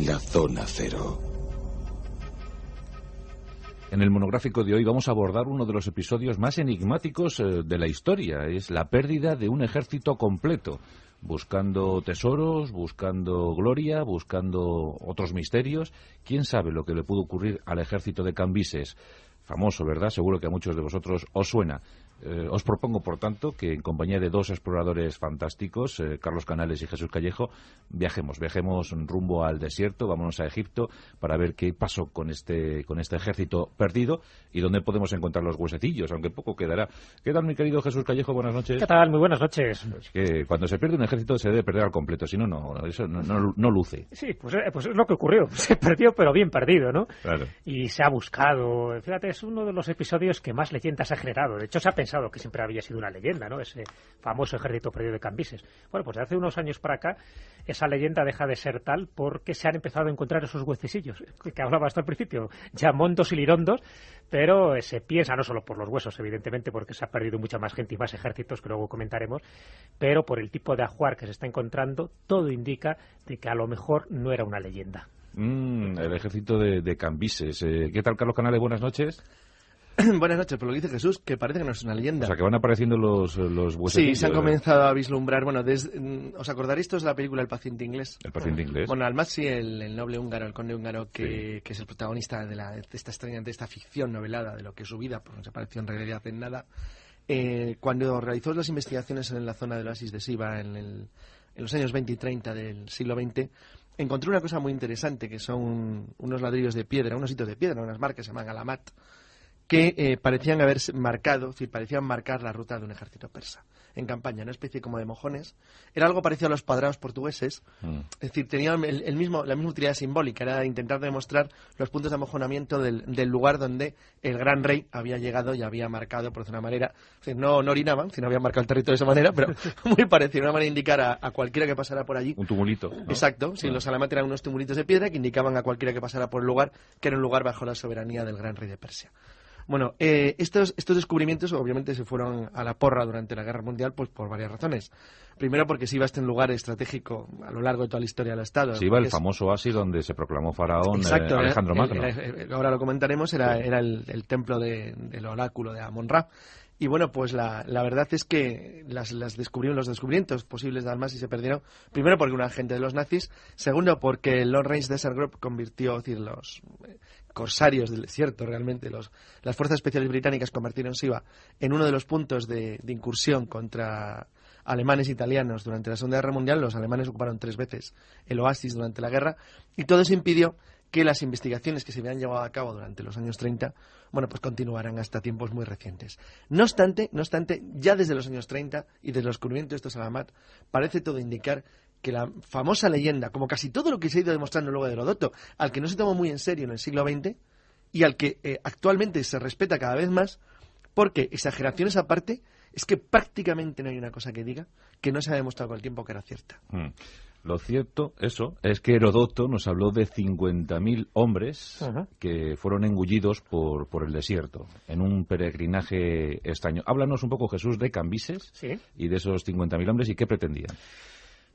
en la zona cero. En el monográfico de hoy vamos a abordar uno de los episodios más enigmáticos eh, de la historia. Es la pérdida de un ejército completo, buscando tesoros, buscando gloria, buscando otros misterios. ¿Quién sabe lo que le pudo ocurrir al ejército de Cambises? Famoso, ¿verdad? Seguro que a muchos de vosotros os suena. Eh, os propongo, por tanto, que en compañía de dos exploradores fantásticos, eh, Carlos Canales y Jesús Callejo, viajemos, viajemos rumbo al desierto, vámonos a Egipto para ver qué pasó con este, con este ejército perdido y dónde podemos encontrar los huesecillos, aunque poco quedará. ¿Qué tal, mi querido Jesús Callejo? Buenas noches. ¿Qué tal? Muy buenas noches. Es pues que cuando se pierde un ejército se debe perder al completo, si no, no, eso no, luce. Sí, pues, eh, pues, es lo que ocurrió. Se perdió, pero bien perdido, ¿no? Claro. Y se ha buscado. Fíjate, es uno de los episodios que más leyendas ha generado. De hecho, se ha pensado que siempre había sido una leyenda, ¿no? Ese famoso ejército perdido de Cambises. Bueno, pues de hace unos años para acá esa leyenda deja de ser tal porque se han empezado a encontrar esos huesecillos que hablaba hasta el principio, ya montos y lirondos, pero eh, se piensa no solo por los huesos, evidentemente, porque se ha perdido mucha más gente y más ejércitos que luego comentaremos, pero por el tipo de ajuar que se está encontrando, todo indica de que a lo mejor no era una leyenda. Mm, el ejército de, Cambises. Eh, ¿Qué tal, Carlos Canales? Buenas noches. buenas noches, Pero lo que dice Jesús, que parece que no es una leyenda. O sea, que van apareciendo los, los Sí, se han eh. comenzado a vislumbrar. Bueno, mm, ¿os acordaréis ¿esto de la película El paciente inglés? El paciente inglés. Bueno, al más sí, el, noble húngaro, el conde húngaro, que, que es el protagonista de, la, de esta extraña, de esta ficción novelada de lo que es su vida, pues no se pareció en realidad en nada. Eh, cuando realizó las investigaciones en la zona del oasis de Siva, en, los años 20 y 30 del siglo XX, encontró una cosa muy interesante, que son unos ladrillos de piedra, unos hitos de piedra, unas marcas, se llaman Alamat, que eh, parecían haber marcado, parecían marcar la ruta de un ejército persa en campaña, una especie como de mojones. Era algo parecido a los cuadrados portugueses, mm. es decir, tenían el, mismo, la misma utilidad simbólica, era intentar demostrar los puntos de amojonamiento del, lugar donde el gran rey había llegado y había marcado, por una manera, no, no orinaban, sino habían marcado el territorio de esa manera, pero muy parecido, una manera de indicar a, cualquiera que pasara por allí. Un tumulito. Exacto, si los alamat eran unos tumulitos de piedra que indicaban a cualquiera que pasara por el lugar que era un lugar bajo la soberanía del gran rey de Persia. Bueno, eh, estos, estos descubrimientos obviamente se fueron a la porra durante la Guerra Mundial pues por varias razones. Primero porque se iba a este lugar estratégico a lo largo de toda la historia del Estado. Se iba el famoso oasis donde se proclamó faraón eh, Alejandro eh, Magno. ahora lo comentaremos, era, era el, templo del oráculo de Amon-Ra. Y bueno, pues la, verdad es que las, las descubrieron, los descubrimientos posibles de y se perdieron. Primero, porque un agente de los nazis. Segundo, porque el Long Range Desert Group convirtió, es decir, los, corsarios del desierto, realmente. Los, las fuerzas especiales británicas convirtieron Siva en uno de los puntos de, incursión contra alemanes e italianos durante la Segunda Guerra Mundial. Los alemanes ocuparon tres veces el oasis durante la guerra y todo eso impidió que las investigaciones que se habían llevado a cabo durante los años 30, bueno, pues continuarán hasta tiempos muy recientes. No obstante, no obstante, ya desde los años 30 y desde los descubrimiento de estos alamat, parece todo indicar que la famosa leyenda, como casi todo lo que se ha ido demostrando luego de Herodoto, al que no se tomó muy en serio en el siglo XX y al que eh, actualmente se respeta cada vez más, porque exageraciones aparte, es que prácticamente no hay una cosa que diga que no se ha demostrado con el tiempo que era cierta. Hmm. Lo cierto, eso, es que Herodoto nos habló de 50.000 hombres que fueron engullidos por, por, el desierto en un peregrinaje extraño. Háblanos un poco, Jesús, de Cambises y de esos 50.000 hombres y qué pretendían.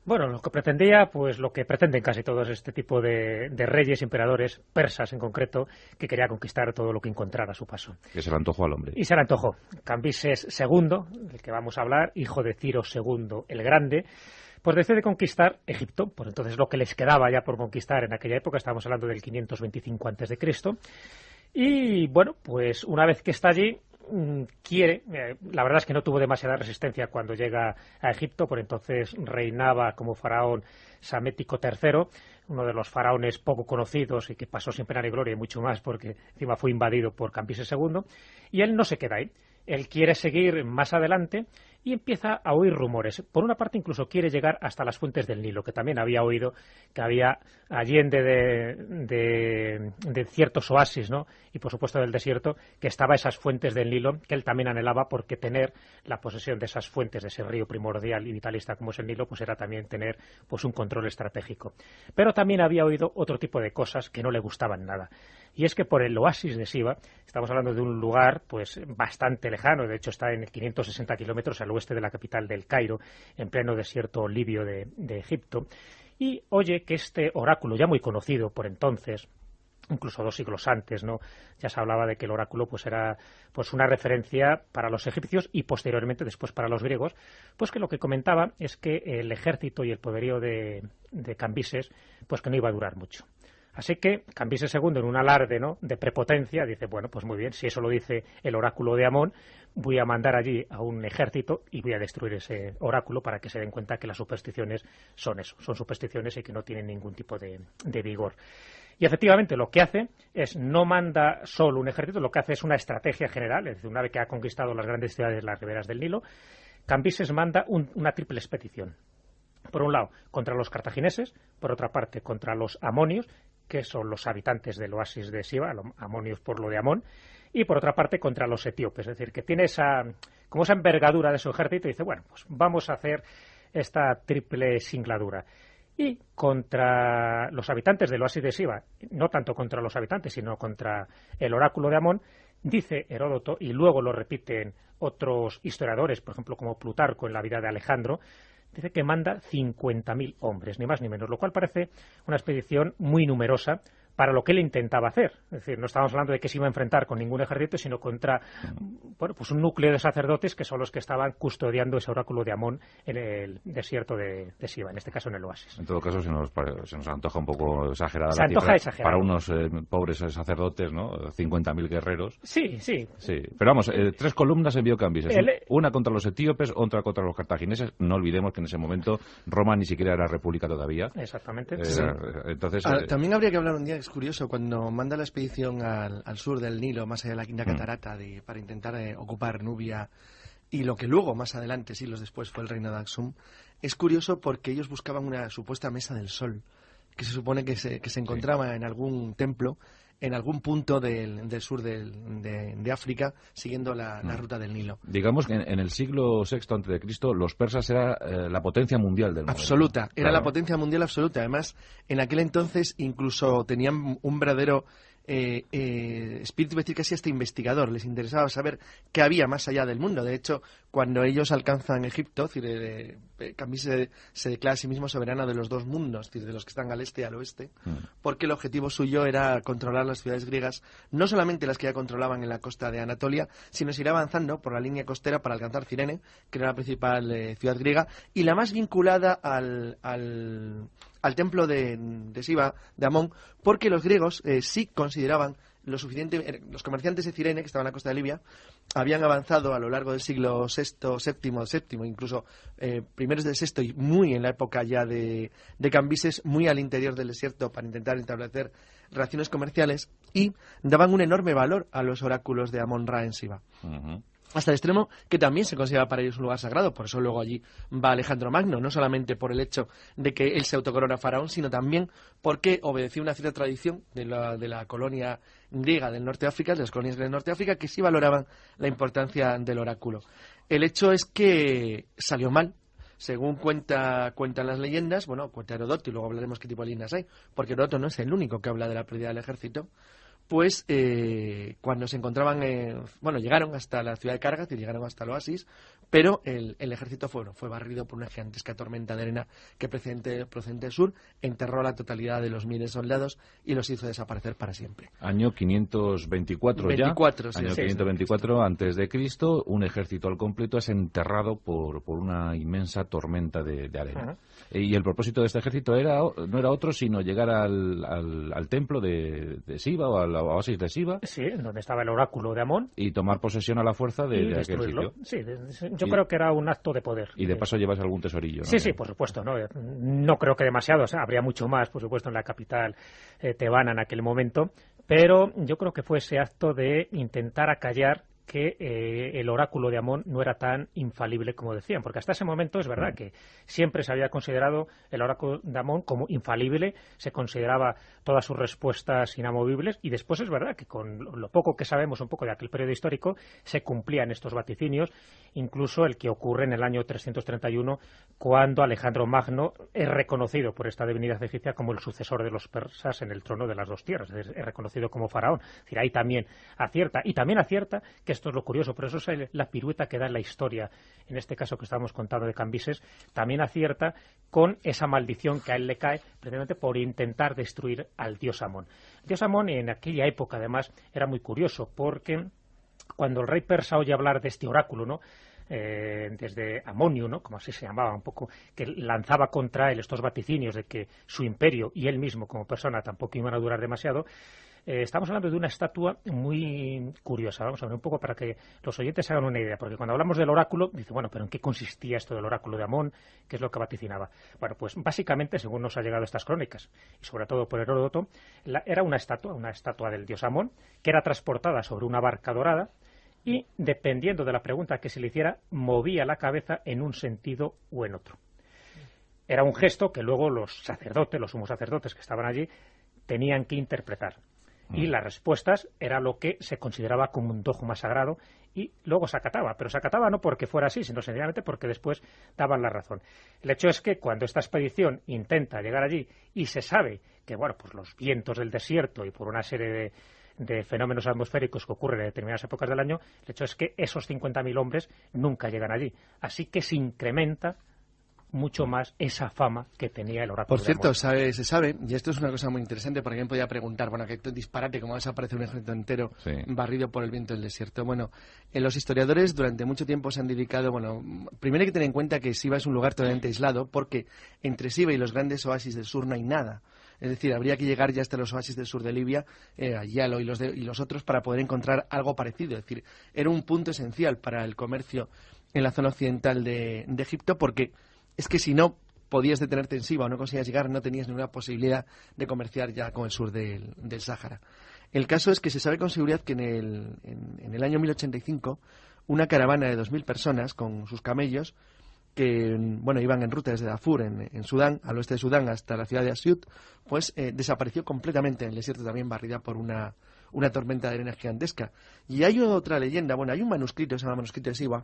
Bueno, lo que pretendía, pues lo que pretenden casi todos este tipo de, reyes, emperadores, persas en concreto, que quería conquistar todo lo que encontrara a su paso. Que se le antojó al hombre. Y se le antojó. Cambises II, del que vamos a hablar, hijo de Ciro II el Grande, pues decide conquistar Egipto, por entonces lo que les quedaba ya por conquistar en aquella época, estábamos hablando del 525 a.C., y bueno, pues una vez que está allí, Mm, quiere, eh, la verdad es que no tuvo demasiada resistencia cuando llega a Egipto, por entonces reinaba como faraón Samético III, uno de los faraones poco conocidos y que pasó sin pena ni gloria y mucho más porque encima fue invadido por Cambises II, y él no se queda ahí. Él quiere seguir más adelante y empieza a oír rumores. Por una parte, incluso quiere llegar hasta las fuentes del Nilo, que también había oído que había allende de, ciertos oasis, ¿no? Y por supuesto del desierto, que estaba esas fuentes del Nilo, que él también anhelaba porque tener la posesión de esas fuentes, de ese río primordial y vitalista como es el Nilo, pues era también tener pues un control estratégico. Pero también había oído otro tipo de cosas que no le gustaban nada. Y es que por el oasis de Siva, estamos hablando de un lugar pues bastante lejano, de hecho está en 560 kilómetros al oeste de la capital del Cairo, en pleno desierto libio de, Egipto, y oye que este oráculo, ya muy conocido por entonces, incluso dos siglos antes, ¿no? Ya se hablaba de que el oráculo pues era pues una referencia para los egipcios y posteriormente después para los griegos, pues que lo que comentaba es que el ejército y el poderío de, de Cambises pues que no iba a durar mucho. Así que Cambises segundo en un alarde de prepotencia, dice, bueno, pues muy bien, si eso lo dice el oráculo de Amón, voy a mandar allí a un ejército y voy a destruir ese oráculo para que se den cuenta que las supersticiones son eso, son supersticiones y que no tienen ningún tipo de, vigor. Y efectivamente lo que hace es no manda solo un ejército, lo que hace es una estrategia general, es decir, una vez que ha conquistado las grandes ciudades, las riberas del Nilo, Cambises manda una triple expedición por un lado, contra los cartagineses, por otra parte, contra los amonios que son los habitantes del oasis de Siva, Amonios por lo de Amón, y por otra parte contra los etíopes. Es decir, que tiene esa, como esa envergadura de su ejército y dice, bueno, pues vamos a hacer esta triple singladura. Y contra los habitantes del oasis de Siva, no tanto contra los habitantes, sino contra el oráculo de Amón, dice Heródoto, y luego lo repiten otros historiadores, por ejemplo, como Plutarco en la vida de Alejandro, dice que manda 50.000 hombres, ni más ni menos, lo cual parece una expedición muy numerosa para lo que él intentaba hacer. Es decir, no estábamos hablando de que se iba a enfrentar con ningún ejército, sino contra bueno, pues un núcleo de sacerdotes que son los que estaban custodiando ese oráculo de Amón en el desierto de, de en este caso en el oasis. En todo caso, se nos, antoja un poco exagerada se antoja exagerada. para unos eh, pobres eh, sacerdotes, ¿no? 50.000 guerreros. Sí, sí. Sí, pero vamos, eh, tres columnas envió Cambises. Una contra los etíopes, otra contra los cartagineses. No olvidemos que en ese momento Roma ni siquiera era república todavía. Exactamente. Entonces, ah, también habría que hablar un día es curioso, cuando manda la expedición al, sur del Nilo, más allá de la Quinta mm. Catarata, de, para intentar eh, ocupar Nubia y lo que luego, más adelante, siglos después, fue el reino de Aksum, es curioso porque ellos buscaban una supuesta mesa del sol, que se supone que se, encontraba en algún templo en algún punto del, del sur del, de, África siguiendo la, mm. ruta del Nilo. Digamos que en, el siglo VI a.C. los persas era eh, la potencia mundial del mundo. Absoluta, era la potencia mundial absoluta. Además, en aquel entonces incluso tenían un verdadero eh, eh, espíritu, es decir casi hasta investigador, les interesaba saber qué había más allá del mundo. De hecho, cuando ellos alcanzan Egipto, decir, eh, eh, se, declara a sí mismo soberano de los dos mundos, de los que están al este y al oeste, mm. porque el objetivo suyo era controlar las ciudades griegas, no solamente las que ya controlaban en la costa de Anatolia, sino seguir avanzando por la línea costera para alcanzar Cirene, que era la principal eh, ciudad griega, y la más vinculada al al templo de, de Siba, de Amón, porque los griegos eh, sí consideraban lo suficiente. Eh, los comerciantes de Cirene, que estaban en la costa de Libia, habían avanzado a lo largo del siglo VI, VII, VII, incluso eh, primeros del VI y muy en la época ya de, Cambises, muy al interior del desierto para intentar establecer relaciones comerciales y daban un enorme valor a los oráculos de amón ra en Siva hasta el extremo que también se considera para ellos un lugar sagrado. Por eso luego allí va Alejandro Magno, no solamente por el hecho de que él se autocorona faraón, sino también porque obedeció una cierta tradición de la, colonia griega del norte de África, de las colonias del norte de África, que sí valoraban la importancia del oráculo. El hecho es que salió mal según cuenta, cuentan las leyendas, bueno, cuenta Herodoto y luego hablaremos qué tipo de leyendas hay, porque Herodoto no es el único que habla de la pérdida del ejército, pues eh, cuando se encontraban, bueno, llegaron hasta la ciudad de Cargas y llegaron hasta el oasis, pero el, ejército fue, fue barrido por una gigantesca tormenta de arena que procedente, del sur enterró a la totalidad de los miles de soldados y los hizo desaparecer para siempre. Año 524 ya, año 524 antes de Cristo, un ejército al completo es enterrado por, por una inmensa tormenta de, arena. Y el propósito de este ejército era no era otro sino llegar al, templo de, de, Siba o a la oasis de Siva, Sí, donde estaba el oráculo de Amón. Y tomar posesión a la fuerza de, aquel sitio. Sí, yo creo que era un acto de poder. Y de eh, paso llevas algún tesorillo. ¿no? Sí, sí, por supuesto. No, eh, no creo que demasiado. habría mucho más, por supuesto, en la capital eh, tebana en aquel momento. Pero yo creo que fue ese acto de intentar acallar que eh, el oráculo de Amón no era tan infalible como decían, porque hasta ese momento es verdad mm. que siempre se había considerado el oráculo de Amón como infalible, se consideraba todas sus respuestas inamovibles y después es verdad que con lo poco que sabemos un poco de aquel periodo histórico se cumplían estos vaticinios, incluso el que ocurre en el año 331 cuando Alejandro Magno es reconocido por esta divinidad egipcia como el sucesor de los persas en el trono de las dos tierras, es, es reconocido como faraón. Es decir, ahí también acierta y también acierta que esto es lo curioso, pero eso es la pirueta que da la historia, en este caso que estábamos contando de Cambises, también acierta con esa maldición que a él le cae precisamente por intentar destruir al dios Amón. El dios Amón en aquella época, además, era muy curioso, porque cuando el rey persa oye hablar de este oráculo, ¿no? Eh, desde Amonio, ¿no? como así se llamaba un poco, que lanzaba contra él estos vaticinios de que su imperio y él mismo como persona tampoco iban a durar demasiado, eh, estamos hablando de una estatua muy curiosa. Vamos a ver un poco para que los oyentes hagan una idea, porque cuando hablamos del oráculo, dice, bueno, pero ¿en qué consistía esto del oráculo de Amón? ¿Qué es lo que vaticinaba? Bueno, pues básicamente, según nos ha llegado estas crónicas, y sobre todo por Heródoto, era una estatua, una estatua del dios Amón, que era transportada sobre una barca dorada, y dependiendo de la pregunta que se le hiciera, movía la cabeza en un sentido o en otro. Era un gesto que luego los sacerdotes, los sumos sacerdotes que estaban allí, tenían que interpretar y mm. las respuestas era lo que se consideraba como un más sagrado y luego se acataba, pero se acataba no porque fuera así, sino sencillamente porque después daban la razón. El hecho es que cuando esta expedición intenta llegar allí y se sabe que bueno, pues los vientos del desierto y por una serie de, de fenómenos atmosféricos que ocurren en determinadas épocas del año, el hecho es que esos 50.000 hombres nunca llegan allí. Así que se incrementa mucho más esa fama que tenía el oráculo. Por cierto, sabe, se sabe, y esto es una cosa muy interesante, porque alguien podía preguntar, bueno, que disparate, cómo desaparece un ejército entero barrido por el viento del desierto. Bueno, eh, los historiadores durante mucho tiempo se han dedicado, bueno, primero hay que tener en cuenta que Siba es un lugar totalmente aislado, porque entre Siba y los grandes oasis del sur no hay nada. Es decir, habría que llegar ya hasta los oasis del sur de Libia, eh, Yalo y los, y los otros, para poder encontrar algo parecido. Es decir, era un punto esencial para el comercio en la zona occidental de Egipto porque es que si no podías detenerte en Siba o no conseguías llegar, no tenías ninguna posibilidad de comerciar ya con el sur del, del Sáhara. El caso es que se sabe con seguridad que en el, en, el año 1085 una caravana de 2.000 personas con sus camellos que bueno iban en ruta desde Darfur en, en, Sudán al oeste de Sudán hasta la ciudad de Asyut pues eh, desapareció completamente en el desierto también barrida por una, una tormenta de arena gigantesca y hay otra leyenda bueno hay un manuscrito se llama manuscrito de Siba,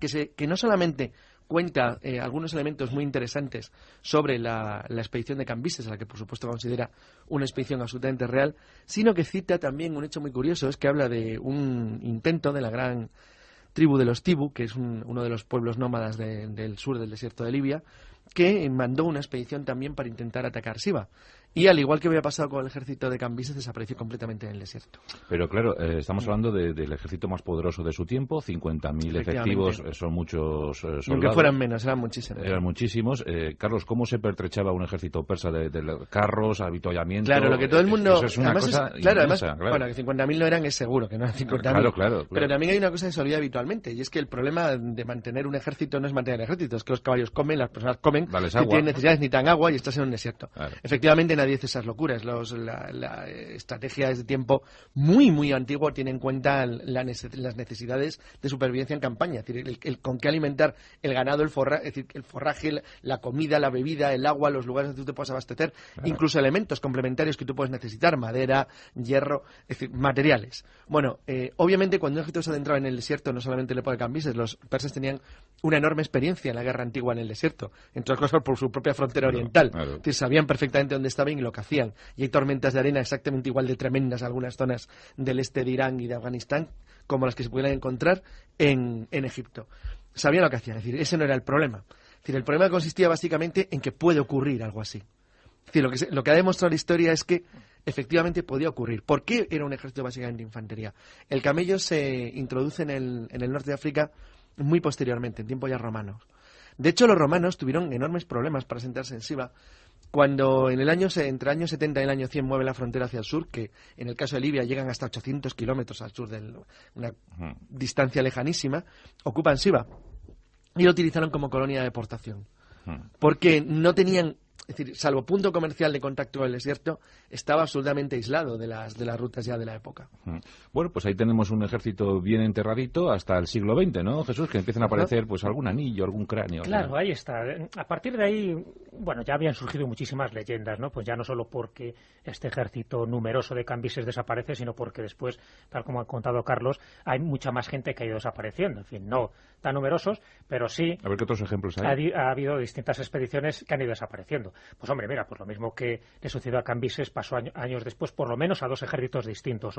que se que no solamente cuenta eh, algunos elementos muy interesantes sobre la, expedición de Cambises, a la que por supuesto considera una expedición absolutamente real, sino que cita también un hecho muy curioso, es que habla de un intento de la gran tribu de los Tibu, que es uno de los pueblos nómadas del sur del desierto de Libia, que mandó una expedición también para intentar atacar Siva. Y al igual que había pasado con el ejército de Cambises, desapareció completamente en el desierto. Pero claro, eh, estamos hablando del ejército más poderoso de su tiempo, 50.000 efectivos, eh, son muchos eh, soldados. Aunque fueran menos, eran muchísimos. Eran muchísimos. Carlos, ¿cómo se pertrechaba un ejército persa de, carros, avituallamiento? Claro, lo que todo el mundo... claro, además, bueno, que 50.000 no eran, es seguro que no eran 50.000. Claro, claro, Pero también hay una cosa que se olvida habitualmente, y es que el problema de mantener un ejército no es mantener ejércitos, es que los caballos comen, las personas comen, tiene necesidades ni tan agua y estás en un desierto. Efectivamente, nadie hace esas locuras. Los, la, la, estrategia de tiempo muy, muy antiguo... tiene en cuenta las necesidades de supervivencia en campaña. Es decir, el, con qué alimentar el ganado, el, decir, el forraje, la comida, la bebida, el agua, los lugares donde tú te puedes abastecer, incluso elementos complementarios que tú puedes necesitar, madera, hierro, es decir, materiales. Bueno, eh, obviamente cuando Egipto se adentraba en el desierto, no solamente le puede Cambises, los persas tenían una enorme experiencia en la guerra antigua en el desierto cosas por su propia frontera oriental. sabían perfectamente dónde estaban y lo que hacían. Y hay tormentas de arena exactamente igual de tremendas en algunas zonas del este de Irán y de Afganistán como las que se pudieran encontrar en, Egipto. Sabían lo que hacían, es decir, ese no era el problema. el problema consistía básicamente en que puede ocurrir algo así. Es lo que, lo que ha demostrado la historia es que efectivamente podía ocurrir. ¿Por qué era un ejército básicamente de infantería? El camello se introduce en el, en el norte de África muy posteriormente, en tiempos ya romanos. De hecho, los romanos tuvieron enormes problemas para sentarse en Siba Cuando en el año, entre el año 70 y el año 100 mueve la frontera hacia el sur, que en el caso de Libia llegan hasta 800 kilómetros al sur, de una distancia lejanísima, ocupan Siba. y lo utilizaron como colonia de deportación. Porque no tenían, es decir, salvo punto comercial de contacto con el desierto, estaba absolutamente aislado de las, de las rutas ya de la época. Bueno, pues ahí tenemos un ejército bien enterradito hasta el siglo XX, ¿no, Jesús? Que empiezan a aparecer pues algún anillo, algún cráneo. Claro, ahí está. A partir de ahí, bueno, ya habían surgido muchísimas leyendas, ¿no? Pues ya no solo porque este ejército numeroso de cambises desaparece, sino porque después, tal como ha contado Carlos, hay mucha más gente que ha ido desapareciendo. En fin, no tan numerosos, pero sí... A ver qué otros ejemplos hay. Ha, ha habido distintas expediciones que han ido desapareciendo. Pues hombre, mira, pues lo mismo que le sucedió a Cambises años después, por lo menos a dos ejércitos distintos.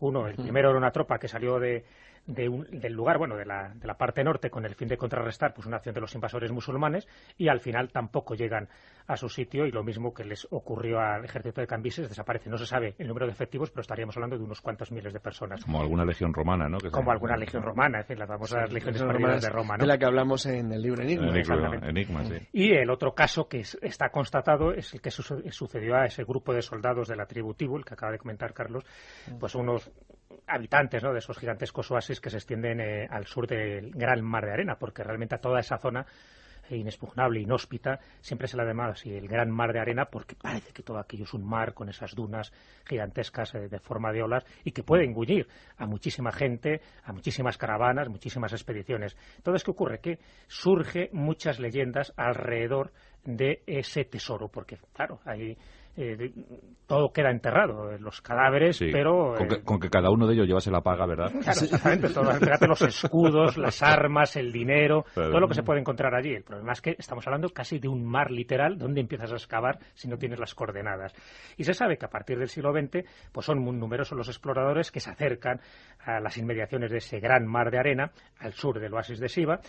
Uno, el primero era una tropa que salió de, de del lugar, bueno, de la, de la, parte norte con el fin de contrarrestar pues una acción de los invasores musulmanes y al final tampoco llegan a su sitio y lo mismo que les ocurrió al ejército de Cambises desaparece. No se sabe el número de efectivos, pero estaríamos hablando de unos cuantos miles de personas. Como alguna legión romana, ¿no? Como alguna legión romana, es decir las famosas legiones romanas de Roma, ¿no? De la que hablamos en el libro Enigma. sí. Y el otro caso que está constatado es el que sucedió a ese grupo de soldados de la tribu Tibul, que acaba de comentar Carlos, pues unos habitantes ¿no? de esos gigantescos oasis que se extienden eh, al sur del gran mar de arena, porque realmente toda esa zona eh, inexpugnable, inhóspita, siempre se la demás y el gran mar de arena porque parece que todo aquello es un mar con esas dunas gigantescas eh, de forma de olas y que puede engullir a muchísima gente, a muchísimas caravanas, muchísimas expediciones. Entonces, ¿qué ocurre? Que surge muchas leyendas alrededor de ese tesoro, porque claro, hay eh, todo queda enterrado, eh, los cadáveres, pero... Eh, con que, cada uno de ellos llevase la paga, ¿verdad? Claro, exactamente, todo, los escudos, las armas, el dinero, todo lo que se puede encontrar allí. El problema es que estamos hablando casi de un mar literal donde empiezas a excavar si no tienes las coordenadas. Y se sabe que a partir del siglo XX pues son muy numerosos los exploradores que se acercan a las inmediaciones de ese gran mar de arena, al sur del oasis de Siva,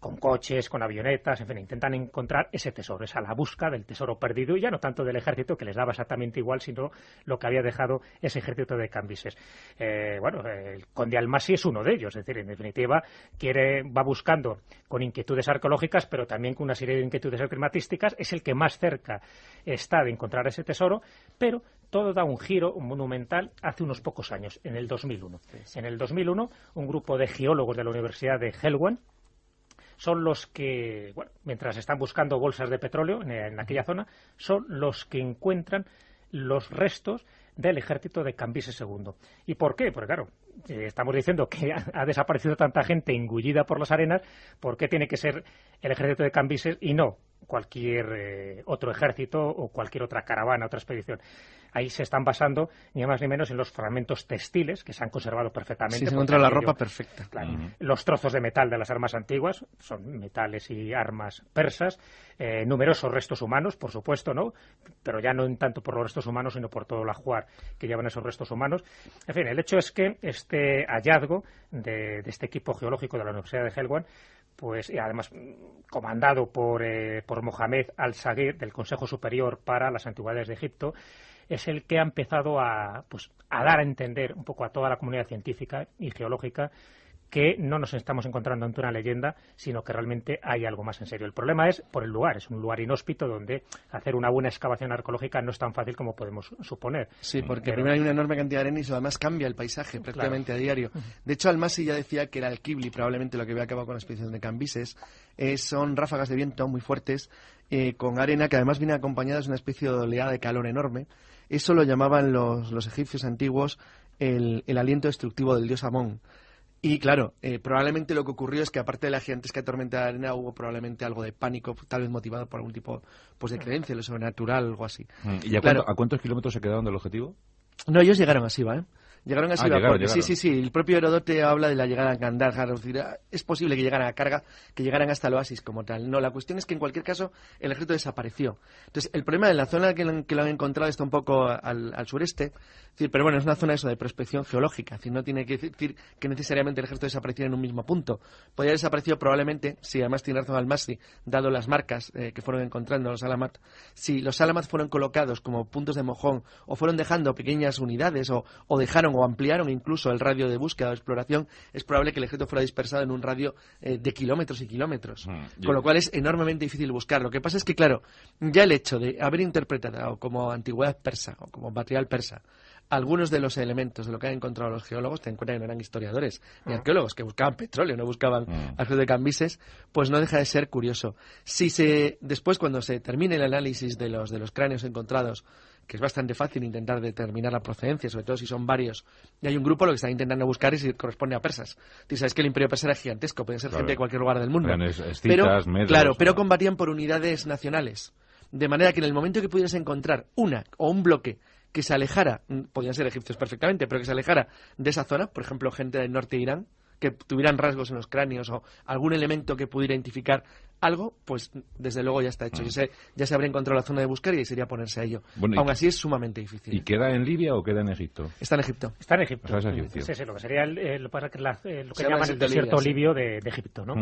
con coches, con avionetas, en fin, intentan encontrar ese tesoro, esa la busca del tesoro perdido y ya no tanto del ejército que les daba exactamente igual, sino lo que había dejado ese ejército de Cambises. Eh, bueno, el conde Almasi es uno de ellos, es decir, en definitiva, quiere, va buscando con inquietudes arqueológicas, pero también con una serie de inquietudes climatísticas, es el que más cerca está de encontrar ese tesoro, pero todo da un giro monumental hace unos pocos años, en el 2001. En el 2001, un grupo de geólogos de la Universidad de Helwan, son los que, bueno, mientras están buscando bolsas de petróleo en, aquella zona, son los que encuentran los restos del ejército de Cambises II. ¿Y por qué? Porque claro, estamos diciendo que ha, ha, desaparecido tanta gente engullida por las arenas, ¿por qué tiene que ser el ejército de Cambises y no cualquier eh, otro ejército o cualquier otra caravana, otra expedición. Ahí se están basando ni más ni menos en los fragmentos textiles que se han conservado perfectamente. se encuentra la ropa perfecta. Los trozos de metal de las armas antiguas son metales y armas persas. Eh, numerosos restos humanos, por supuesto, ¿no? Pero ya no en tanto por los restos humanos, sino por todo el ajuar que llevan esos restos humanos. En fin, el hecho es que este hallazgo de, de este equipo geológico de la Universidad de Helwan pues y además mm, comandado por, eh, por Mohamed al sagir del Consejo Superior para las Antigüedades de Egipto, es el que ha empezado a, pues, a dar a entender un poco a toda la comunidad científica y geológica que no nos estamos encontrando ante una leyenda, sino que realmente hay algo más en serio. El problema es por el lugar, es un lugar inhóspito donde hacer una buena excavación arqueológica no es tan fácil como podemos suponer. Sí, porque primero hay una enorme cantidad de arena y eso además cambia el paisaje prácticamente a diario. De hecho, Almasi ya decía que era el Kibli probablemente lo que había acabado con las expedición de Cambises, eh, son ráfagas de viento muy fuertes eh, con arena que además viene acompañada de una especie de oleada de calor enorme. Eso lo llamaban los, los egipcios antiguos el aliento destructivo del dios Amón y claro, eh, probablemente lo que ocurrió es que aparte de la gigantesca tormenta de arena hubo probablemente algo de pánico, tal vez motivado por algún tipo pues, de mm. creencia, lo sobrenatural, algo así. Mm, ¿Y a, claro, a cuántos kilómetros se quedaron del objetivo? No, ellos llegaron así, ¿vale? ¿eh? Llegaron a ah, sí, sí, sí. El propio Herodote habla de la llegada a Kandarjar. Es posible que llegaran a carga, que llegaran hasta el oasis como tal. No, la cuestión es que en cualquier caso el ejército desapareció. Entonces, el problema de la zona que lo, que lo han encontrado está un poco al, sureste. pero bueno, es una zona eso de prospección geológica. no tiene que decir que necesariamente el ejército desapareciera en un mismo punto. Podría haber desaparecido probablemente, si además tiene razón Almasi, dado las marcas eh, que fueron encontrando los Alamat, si los Alamat fueron colocados como puntos de mojón o fueron dejando pequeñas unidades o, o dejaron o ampliaron incluso el radio de búsqueda o exploración, es probable que el objeto fuera dispersado en un radio eh, de kilómetros y kilómetros. Hmm, Con lo cual es enormemente difícil buscar. Lo que pasa es que, claro, ya el hecho de haber interpretado como antigüedad persa o como material persa algunos de los elementos de lo que han encontrado los geólogos, ten en que no eran historiadores ni mm. arqueólogos, que buscaban petróleo, no buscaban mm. arcos de Cambises, pues no deja de ser curioso. Si se, después, cuando se termine el análisis de los, de los cráneos encontrados, que es bastante fácil intentar determinar la procedencia, sobre todo si son varios. Y hay un grupo lo que están intentando buscar es si corresponde a persas. Tú sabes que el imperio persa era gigantesco, pueden ser gente de cualquier lugar del mundo. pero, claro, pero combatían por unidades nacionales. De manera que en el momento que pudieras encontrar una o un bloque que se alejara, mm, podían ser egipcios perfectamente, pero que se alejara de esa zona, por ejemplo, gente del norte de Irán, que tuvieran rasgos en los cráneos o algún elemento que pudiera identificar algo, pues desde luego ya está hecho. Ah. Ya se, ya habría encontrado la zona de buscar y sería ponerse a ello. Bueno, Aún así es sumamente difícil. ¿Y queda en Libia o queda en Egipto? Está en Egipto. Está en Egipto. sí, sí, lo que sería lo, que eh, llaman el desierto libio de, Egipto, ¿no?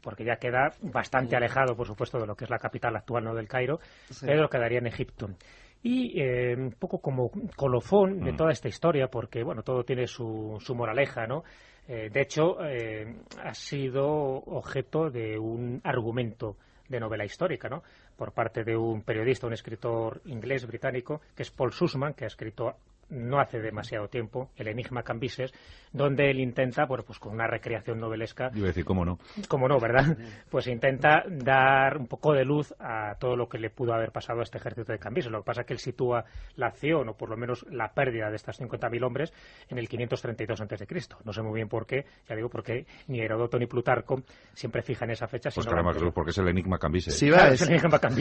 Porque ya queda bastante alejado, por supuesto, de lo que es la capital actual, ¿no? Del Cairo, pero quedaría en Egipto. Y eh, un poco como colofón de mm. toda esta historia, porque bueno, todo tiene su, su moraleja, ¿no? Eh, de hecho, eh, ha sido objeto de un argumento de novela histórica, ¿no? Por parte de un periodista, un escritor inglés británico, que es Paul Sussman, que ha escrito no hace demasiado tiempo, El enigma Cambises, donde él intenta, bueno, pues con una recreación novelesca... Yo iba a decir, ¿cómo no? ¿Cómo no, verdad? Pues intenta dar un poco de luz a todo lo que le pudo haber pasado a este ejército de Cambises. Lo que pasa es que él sitúa la acción, o por lo menos la pérdida de estas 50.000 hombres, en el 532 a.C. No sé muy bien por qué, ya digo, porque ni Herodoto ni Plutarco siempre fijan esa fecha. Pues caramba, porque es el enigma Cambises. Sí, va,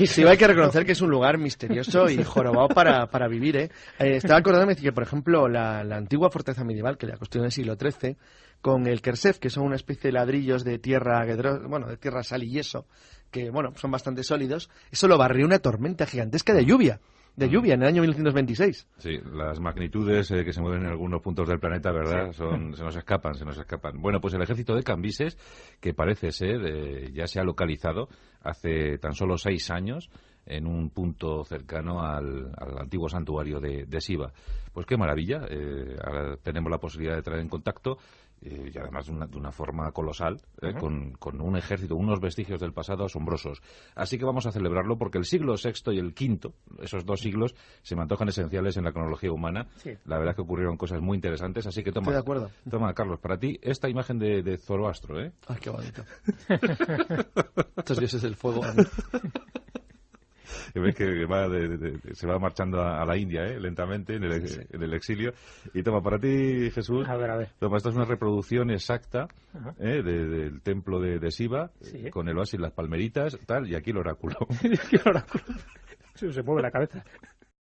Sí, hay que reconocer que es un lugar misterioso y jorobado para, vivir, ¿eh? eh acordándome que, por ejemplo, la, antigua fortaleza medieval, que la construyeron en el siglo XIII, con el Kersef, que son una especie de ladrillos de tierra, bueno, de tierra sal y yeso, que, bueno, son bastante sólidos, eso lo barrió una tormenta gigantesca de lluvia de mm. lluvia en el año 1926. Sí, las magnitudes eh, que se mueven en algunos puntos del planeta, ¿verdad? Son, se nos escapan, se nos escapan. Bueno, pues el ejército de Cambises, que parece ser, eh, ya se ha localizado hace tan solo seis años, en un punto cercano al, antiguo santuario de, de, Siva. Pues qué maravilla, eh, ahora tenemos la posibilidad de traer en contacto eh, y además de una, forma colosal, eh, con, un ejército, unos vestigios del pasado asombrosos. Así que vamos a celebrarlo porque el siglo VI y el V, esos dos siglos, se me antojan esenciales en la cronología humana. La verdad es que ocurrieron cosas muy interesantes, así que toma, de acuerdo. toma Carlos, para ti esta imagen de, Zoroastro. ¿eh? Ay, ah, qué bonito. Estos dioses del fuego. que se va marchando a, la India, ¿eh? lentamente, en el, exilio. Y toma, para ti, Jesús, toma, esta es una reproducción exacta ¿eh? del templo de, Siva, con el oasis, las palmeritas, tal, y aquí el oráculo. Se mueve la cabeza.